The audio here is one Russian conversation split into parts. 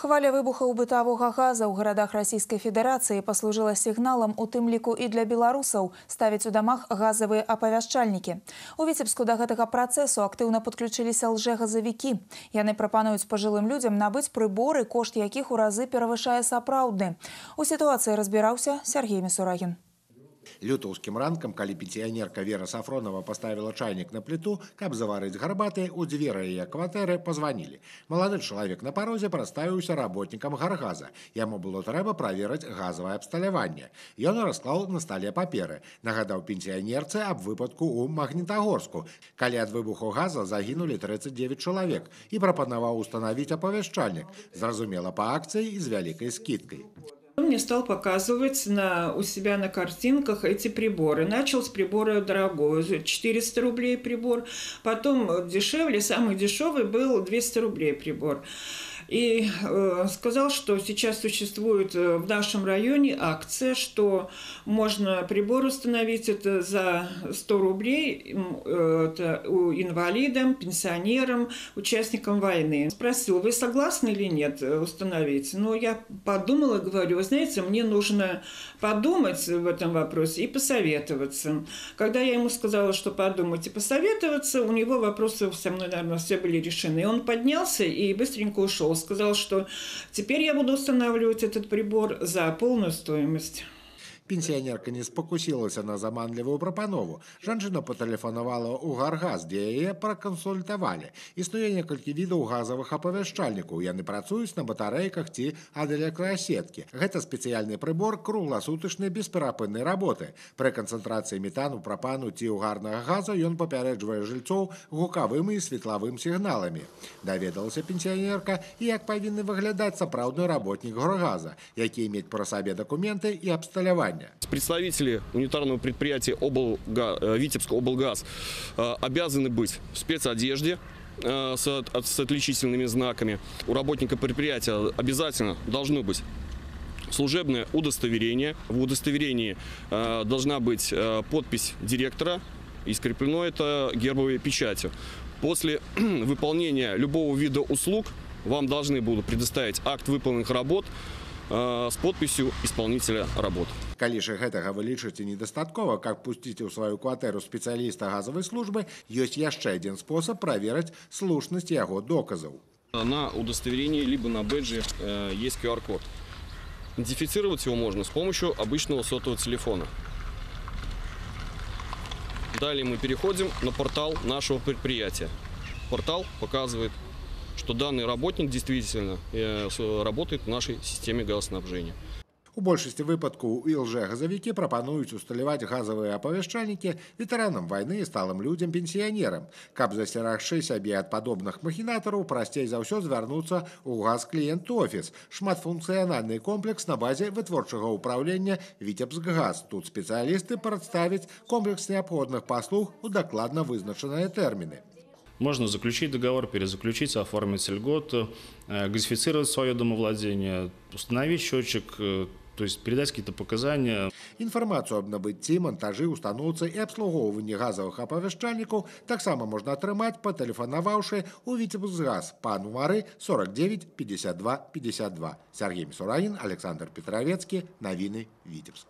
Хваля выбухаў бытавога газа ў городах Российской Федерации послужила сигналом у тым ліку для белорусов ставить у домах газовые апавяшчальнікі. У віцебску до гэтага працэсу активно подключились лжэгазавікі. Яны прапануюць пожилым людям набыць приборы, кошт яких у разы перавышае сапраўдны. У ситуации разбирался Сергей Місурагін. лютаўскім ранкам калі пенсіянерка вера сафронова поставила чайнік на пліту каб заварыць гарбаты у дзверы яе кватэры позвонілі малады чалавек на парозе прадставіўся работнікам гаргаза яму было трэба праверыць газавае абсталяванне ён расклаў на стале паперы нагадаў пенсіянерцы аб выпадку у магнітагорску калі ад выбуху газа загінули 39 чалавек і прапанаваў установить апавяшчальнік зразумела по акцыі з вялікай скидкой. Он мне стал показывать на, у себя на картинках эти приборы. Начал с прибора дорогого, 400 рублей прибор, потом дешевле, самый дешевый был 200 рублей прибор и э, сказал, что сейчас существует э, в нашем районе акция, что можно прибор установить это за 100 рублей э, это у инвалидам, пенсионерам, участникам войны. Спросил, вы согласны или нет э, установить? Но ну, я подумала, говорю, вы знаете, мне нужно подумать в этом вопросе и посоветоваться. Когда я ему сказала, что подумать и посоветоваться, у него вопросы со мной, наверное, все были решены. И он поднялся и быстренько ушел сказал, что теперь я буду устанавливать этот прибор за полную стоимость. пенсіянерка не спакусілася на заманлівую прапанову жанчына патэлефанавала ў гаргаз дзе яе пракансультавалі існуе некалькі відаў газавых апавяшчальнікаў яны працуюць на батарэйках ці адэлекрасеткі гэта спецыяльны прыбор круглосутачнай бесперапыннай работы пры канцэнтрацыі метану прапану ці ўгарнага газа ён папярэджвае жильцоў гукавым і светлавым сігналамі даведалася пенсіянерка і як павінны выглядаць сапраўдны работнік грогаза які мець пра сабе дакументы і абсталяванне питания. Представители унитарного предприятия «Облга», э, Витебского облгаз» э, обязаны быть в спецодежде, э, с, с отличительными знаками. У работника предприятия обязательно должно быть служебное удостоверение. В удостоверении должна быть подпись директора и скреплено это гербовой печатью. После выполнения любого вида услуг вам должны будут предоставить акт выполненных работ э, с подписью исполнителя работ. Калі ж гэтага вы лічыце недастаткова, как пустите ў сваю кватэру спецыяліста газавай службы, ёсць яшчэ один спосаб праверыць слушнасць яго доказаў. На удостоверении либо на бэджи э, есть QR-код. Идентифицировать его можно с помощью обычного сотового телефона. Далее мы переходим на портал нашего предприятия. Портал показывает, что данный работник действительно э, работает в нашей системе газоснабжения. У большасці выпадкаў ілжэ-газавікі прапануюць усталяваць газавыя апавяшчальнікі ветэранам вайны і сталым людзям пенсіянерам. Каб засцерагчы сябе ад падобных махінатараў, прасцей за ўсё звярнуцца ў газ-кліент офіс. Шматфункцыянальны комплекс на базе вытворчага ўправлення Віцебсгаз. Тут спецыялісты прадставяць комплекс неабходных паслуг у дакладна вызначаныя тэрміны. Можно заключить договор, перезаключить, оформить льготу, э, газифицировать свое домовладение, установить счетчик, э, то есть передать какие-то показания. Інфармацыю аб набыцці, мантажы, устаноўцы і абслугоўванні газавых апавяшчальнікаў таксама можна атрымаць, патэлефанаваўшы ў віцебусгаз па нумары 49 52 52. Сергей Мисурагин, Александр Петровецкий, Новины, Витебск.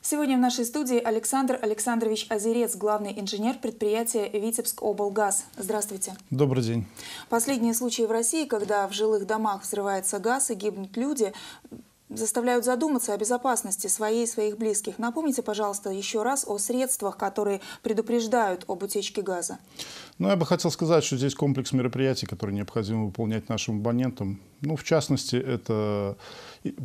Сегодня в нашей студии Александр Александрович Озерец, главный инженер предприятия «Витебск Облгаз». Здравствуйте. Добрый день. Последние случаи в России, когда в жилых домах взрывается газ и гибнут люди, заставляют задуматься о безопасности своей и своих близких. Напомните, пожалуйста, еще раз о средствах, которые предупреждают об утечке газа. Ну, я бы хотел сказать, что здесь комплекс мероприятий, которые необходимо выполнять нашим абонентам. Ну, в частности, это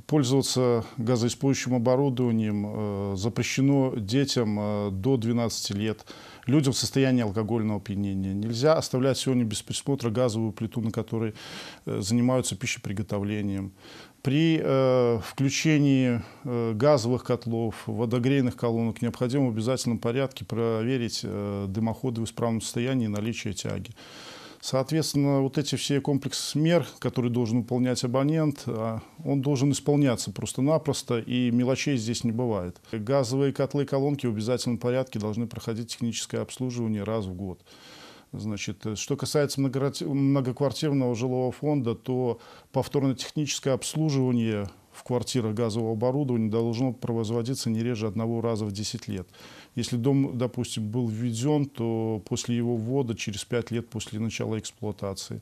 Пользоваться газоиспользующим оборудованием э, запрещено детям э, до 12 лет. Людям в состоянии алкогольного опьянения. Нельзя оставлять сегодня без присмотра газовую плиту, на которой э, занимаются пищеприготовлением. При э, включении э, газовых котлов, водогрейных колонок необходимо в обязательном порядке проверить э, дымоходы в исправном состоянии и наличие тяги. Соответственно, вот эти все комплекс мер, которые должен выполнять абонент, а, он должен исполняться просто-напросто, и мелочей здесь не бывает. Газовые котлы и колонки в обязательном порядке должны проходить техническое обслуживание раз в год. Значит, э, что касается многоквартирного жилого фонда, то повторно-техническое обслуживание в квартирах газового оборудования должно производиться не реже одного раза в 10 лет. Если дом, допустим, был введен, то после его ввода, через 5 лет после начала эксплуатации,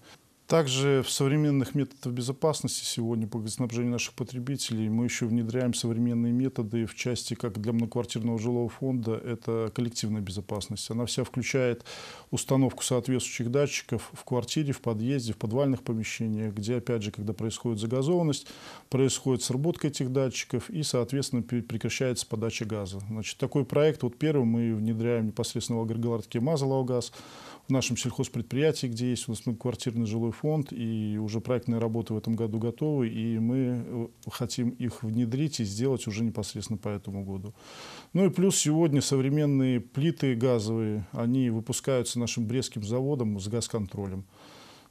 также в современных методах безопасности сегодня по газоснабжению наших потребителей мы еще внедряем современные методы в части как для многоквартирного жилого фонда, это коллективная безопасность. Она вся включает установку соответствующих датчиков в квартире, в подъезде, в подвальных помещениях, где, опять же, когда происходит загазованность, происходит сработка этих датчиков и, соответственно, прекращается подача газа. Значит, такой проект, вот первый мы внедряем непосредственно в Агрегородке Мазалау газ в нашем сельхозпредприятии, где есть у нас многоквартирный жилой фонд фонд, и уже проектные работы в этом году готовы, и мы э, хотим их внедрить и сделать уже непосредственно по этому году. Ну и плюс сегодня современные плиты газовые, они выпускаются нашим брестским заводом с газконтролем.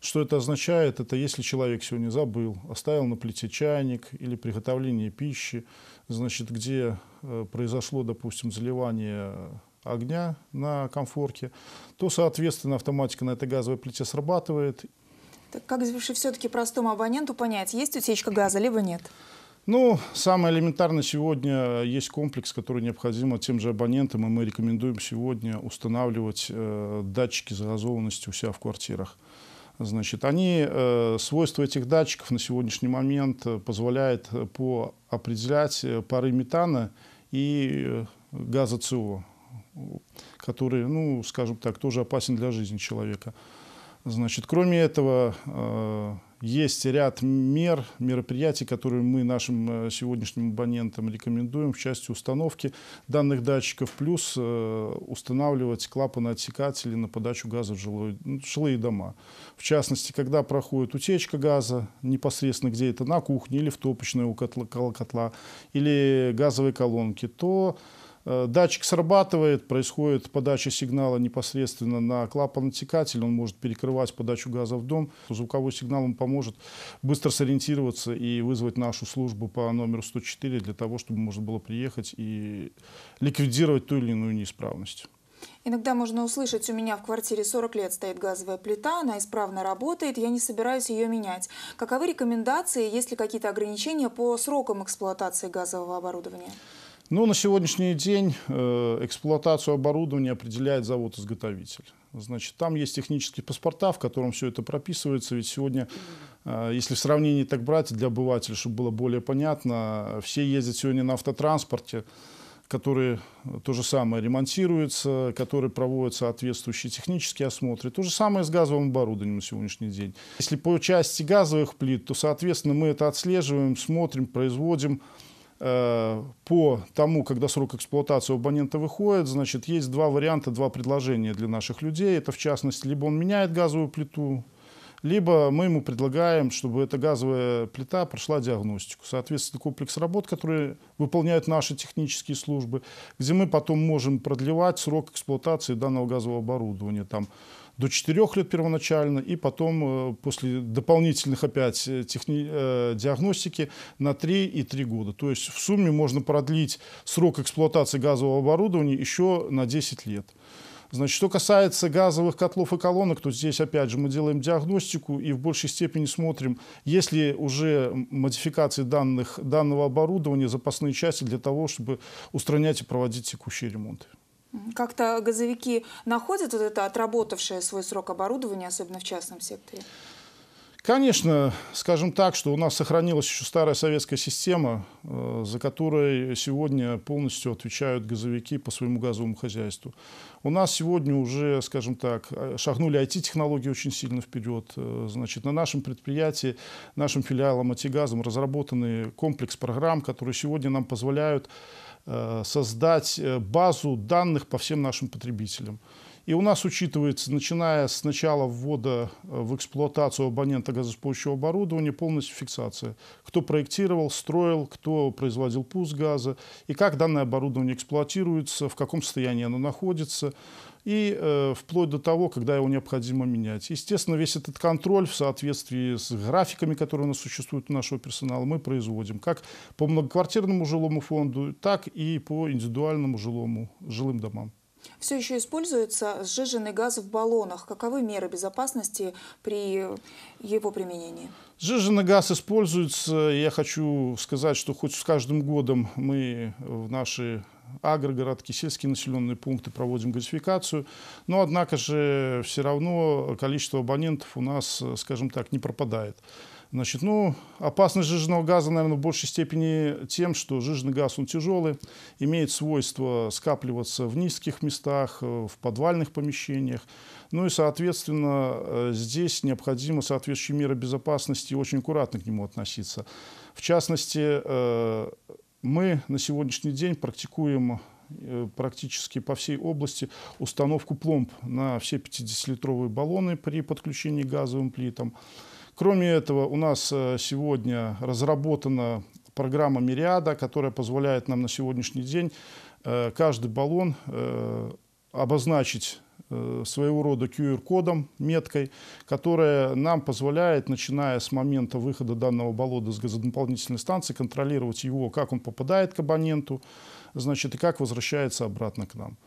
Что это означает? Это если человек сегодня забыл, оставил на плите чайник или приготовление пищи, значит, где э, произошло, допустим, заливание огня на комфорке, то, соответственно, автоматика на этой газовой плите срабатывает, так как же все-таки простому абоненту понять, есть утечка газа, либо нет? Ну, самое элементарное сегодня есть комплекс, который необходимо тем же абонентам, и мы рекомендуем сегодня устанавливать э, датчики загазованности у себя в квартирах. Значит, они, э, свойства этих датчиков на сегодняшний момент э, позволяет э, по, определять э, пары метана и газа СО, который, ну, скажем так, тоже опасен для жизни человека. Значит, кроме этого, э, есть ряд мер, мероприятий, которые мы нашим э, сегодняшним абонентам рекомендуем в части установки данных датчиков, плюс э, устанавливать клапаны-отсекатели на подачу газа в жилой, ну, жилые дома. В частности, когда проходит утечка газа, непосредственно где это, на кухне или в топочной у котла, котла или газовой колонки, то Э, датчик срабатывает, происходит подача сигнала непосредственно на клапан отсекатель, он может перекрывать подачу газа в дом. Звуковой сигнал он поможет быстро сориентироваться и вызвать нашу службу по номеру 104 для того, чтобы можно было приехать и ликвидировать ту или иную неисправность. Иногда можно услышать, у меня в квартире 40 лет стоит газовая плита, она исправно работает, я не собираюсь ее менять. Каковы рекомендации, есть ли какие-то ограничения по срокам эксплуатации газового оборудования? Ну, на сегодняшний день э, эксплуатацию оборудования определяет завод-изготовитель. Значит, там есть технические паспорта, в котором все это прописывается. Ведь сегодня, э, если в сравнении так брать для обывателя, чтобы было более понятно, все ездят сегодня на автотранспорте, которые э, то же самое ремонтируются, которые проводят соответствующие технические осмотры. То же самое с газовым оборудованием на сегодняшний день. Если по части газовых плит, то, соответственно, мы это отслеживаем, смотрим, производим Э, по тому, когда срок эксплуатации у абонента выходит, значит, есть два варианта, два предложения для наших людей. Это, в частности, либо он меняет газовую плиту, либо мы ему предлагаем, чтобы эта газовая плита прошла диагностику. Соответственно, комплекс работ, которые выполняют наши технические службы, где мы потом можем продлевать срок эксплуатации данного газового оборудования. Там, до 4 лет первоначально, и потом э, после дополнительных опять э, техни... Э, диагностики на 3 и 3 года. То есть в сумме можно продлить срок эксплуатации газового оборудования еще на 10 лет. Значит, что касается газовых котлов и колонок, то здесь, опять же, мы делаем диагностику и в большей степени смотрим, есть ли уже модификации данных, данного оборудования, запасные части для того, чтобы устранять и проводить текущие ремонты. Как-то газовики находят вот это отработавшее свой срок оборудования, особенно в частном секторе? Конечно, скажем так, что у нас сохранилась еще старая советская система, э, за которой сегодня полностью отвечают газовики по своему газовому хозяйству. У нас сегодня уже, скажем так, э, шагнули IT-технологии очень сильно вперед. Э, значит, на нашем предприятии, нашим филиалом «Атигазом» разработаны комплекс программ, которые сегодня нам позволяют создать базу данных по всем нашим потребителям. И у нас учитывается, начиная с начала ввода э, в эксплуатацию абонента газоспущего оборудования, полностью фиксация. Кто проектировал, строил, кто производил пуск газа, и как данное оборудование эксплуатируется, в каком состоянии оно находится, и э, вплоть до того, когда его необходимо менять. Естественно, весь этот контроль в соответствии с графиками, которые у нас существуют у нашего персонала, мы производим как по многоквартирному жилому фонду, так и по индивидуальному жилому, жилым домам. Все еще используется сжиженный газ в баллонах. Каковы меры безопасности при его применении? Сжиженный газ используется. Я хочу сказать, что хоть с каждым годом мы в наши агрогородки, сельские населенные пункты проводим газификацию. Но, однако же, все равно количество абонентов у нас, э, скажем так, не пропадает. Значит, ну, опасность жиженного газа, наверное, в большей степени тем, что жиженый газ, он тяжелый, имеет свойство скапливаться в низких местах, э, в подвальных помещениях. Ну и, соответственно, э, здесь необходимо соответствующие меры безопасности и очень аккуратно к нему относиться. В частности, э, мы на сегодняшний день практикуем практически по всей области установку пломб на все 50-литровые баллоны при подключении к газовым плитам. Кроме этого, у нас э, сегодня разработана программа Мириада, которая позволяет нам на сегодняшний день э, каждый баллон э, обозначить своего рода QR-кодом, меткой, которая нам позволяет, начиная с момента выхода данного баллона с газодополнительной станции, контролировать его, как он попадает к абоненту, значит, и как возвращается обратно к нам.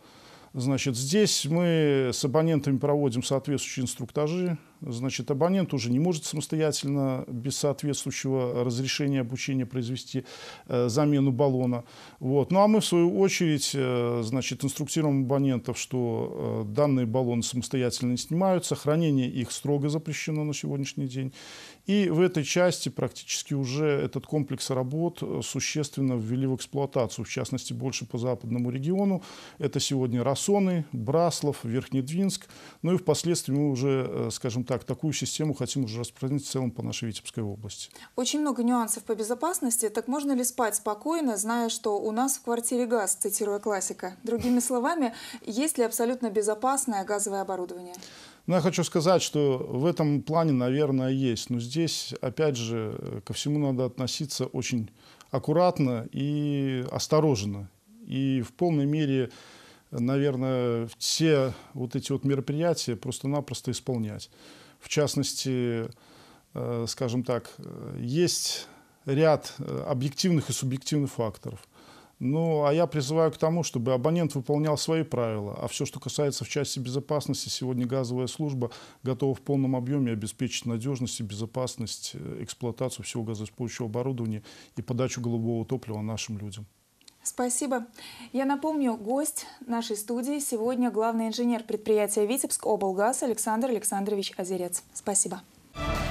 Значит, здесь мы с абонентами проводим соответствующие инструктажи, Значит, абонент уже не может самостоятельно без соответствующего разрешения обучения произвести э, замену баллона. Вот. Ну а мы, в свою очередь, э, значит, инструктируем абонентов, что э, данные баллоны самостоятельно не снимаются, хранение их строго запрещено на сегодняшний день. И в этой части практически уже этот комплекс работ э, существенно ввели в эксплуатацию, в частности, больше по западному региону. Это сегодня Рассоны, Браслов, Верхнедвинск. Ну и впоследствии мы уже, э, скажем так, как такую систему хотим уже распространить в целом по нашей Витебской области. Очень много нюансов по безопасности. Так можно ли спать спокойно, зная, что у нас в квартире газ, цитируя классика? Другими словами, есть ли абсолютно безопасное газовое оборудование? Ну я хочу сказать, что в этом плане, наверное, есть. Но здесь, опять же, ко всему надо относиться очень аккуратно и осторожно. И в полной мере, наверное, все вот эти вот мероприятия просто-напросто исполнять. В частности, э, скажем так, э, есть ряд э, объективных и субъективных факторов. Ну, а я призываю к тому, чтобы абонент выполнял свои правила. А все, что касается в части безопасности, сегодня газовая служба готова в полном объеме обеспечить надежность и безопасность эксплуатацию всего газоиспользующего оборудования и подачу голубого топлива нашим людям. Спасибо. Я напомню, гость нашей студии сегодня главный инженер предприятия «Витебск» облгаз Александр Александрович Озерец. Спасибо. Спасибо.